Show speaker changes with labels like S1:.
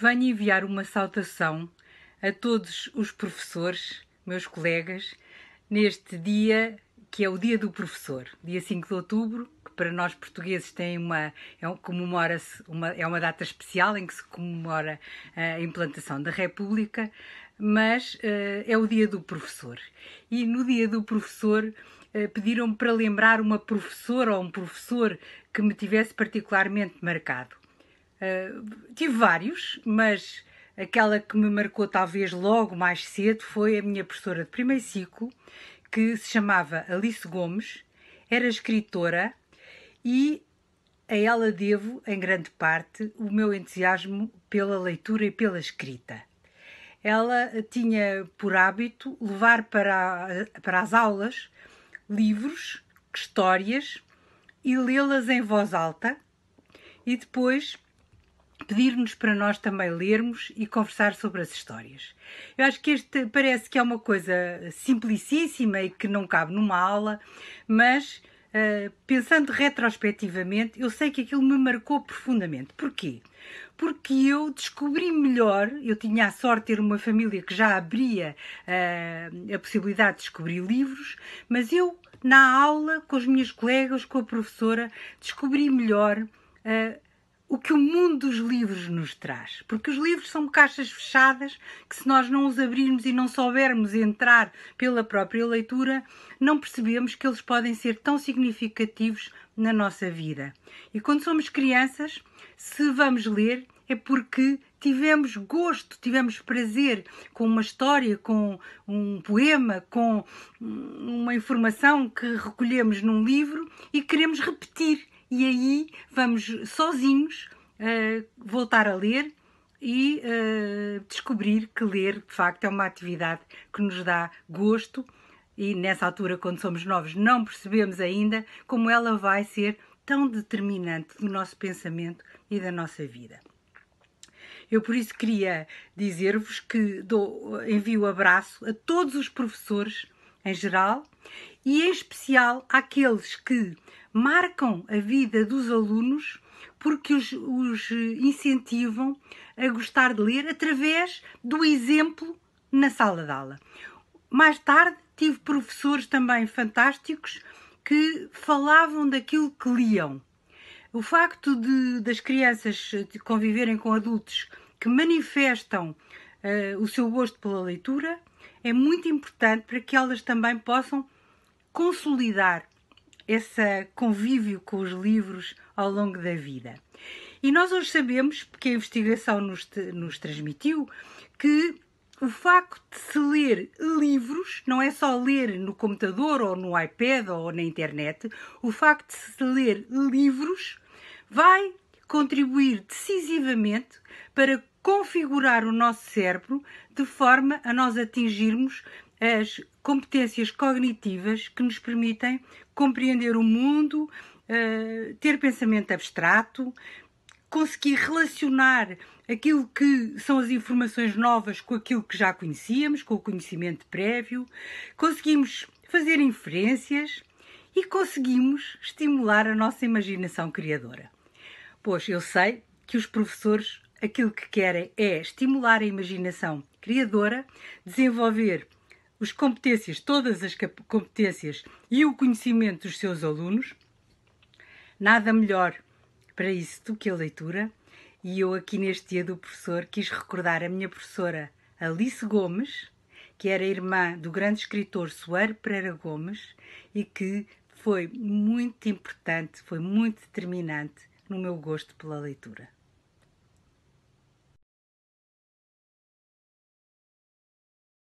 S1: venho enviar uma saudação a todos os professores, meus colegas, neste dia que é o Dia do Professor, dia 5 de outubro, que para nós portugueses tem uma, é, um, comemora uma, é uma data especial em que se comemora eh, a implantação da República, mas uh, é o Dia do Professor. E no Dia do Professor uh, pediram-me para lembrar uma professora ou um professor que me tivesse particularmente marcado. Eh, tive vários, mas aquela que me marcou talvez logo mais cedo foi a minha professora de primeiro ciclo, que se chamava Alice Gomes, era escritora e a ela devo, em grande parte, o meu entusiasmo pela leitura e pela escrita. Ela tinha por hábito levar para, para as aulas livros, histórias e lê-las em voz alta e depois pedir-nos para nós também lermos e conversar sobre as histórias. Eu acho que este parece que é uma coisa simplicíssima e que não cabe numa aula, mas Uh, pensando retrospectivamente, eu sei que aquilo me marcou profundamente. Porquê? Porque eu descobri melhor, eu tinha a sorte de ter uma família que já abria uh, a possibilidade de descobrir livros, mas eu, na aula, com os meus colegas, com a professora, descobri melhor uh, o que o mundo dos livros nos traz. Porque os livros são caixas fechadas que, se nós não os abrirmos e não soubermos entrar pela própria leitura, não percebemos que eles podem ser tão significativos na nossa vida. E quando somos crianças, se vamos ler, é porque tivemos gosto, tivemos prazer com uma história, com um poema, com uma informação que recolhemos num livro e queremos repetir e aí vamos sozinhos uh, voltar a ler e uh, descobrir que ler de facto é uma atividade que nos dá gosto e nessa altura, quando somos novos, não percebemos ainda como ela vai ser tão determinante do nosso pensamento e da nossa vida. Eu por isso queria dizer-vos que dou, envio abraço a todos os professores em geral e em especial àqueles que marcam a vida dos alunos porque os, os eh, incentivam a gostar de ler através do exemplo na sala de aula. Mais tarde tive professores também fantásticos que falavam daquilo que liam. O facto de, das crianças eh, conviverem com adultos que manifestam uh, o seu gosto pela leitura é muito importante para que elas também possam consolidar esse convívio com os livros ao longo da vida. E nós hoje sabemos, porque a investigação nos, nos transmitiu, que o facto de se ler livros, não é só ler no computador ou no iPad ou na internet, o facto de se ler livros vai contribuir decisivamente para configurar o nosso cérebro de forma a nós atingirmos as competências cognitivas que nos permitem compreender o mundo, eh, ter pensamento abstrato, conseguir relacionar aquilo que são as informações novas com aquilo que já conhecíamos, com o conhecimento prévio, conseguimos fazer inferências e conseguimos estimular a nossa imaginação criadora. Pois eu sei que os professores aquilo que querem é estimular a imaginação criadora, desenvolver as competências, todas as competências e o conhecimento dos seus alunos. Nada melhor para isso do que a leitura. E eu aqui neste dia do professor quis recordar a minha professora Alice Gomes, que era irmã do grande escritor Soeiro Pereira Gomes e que foi muito importante, foi muito determinante no meu gosto pela leitura.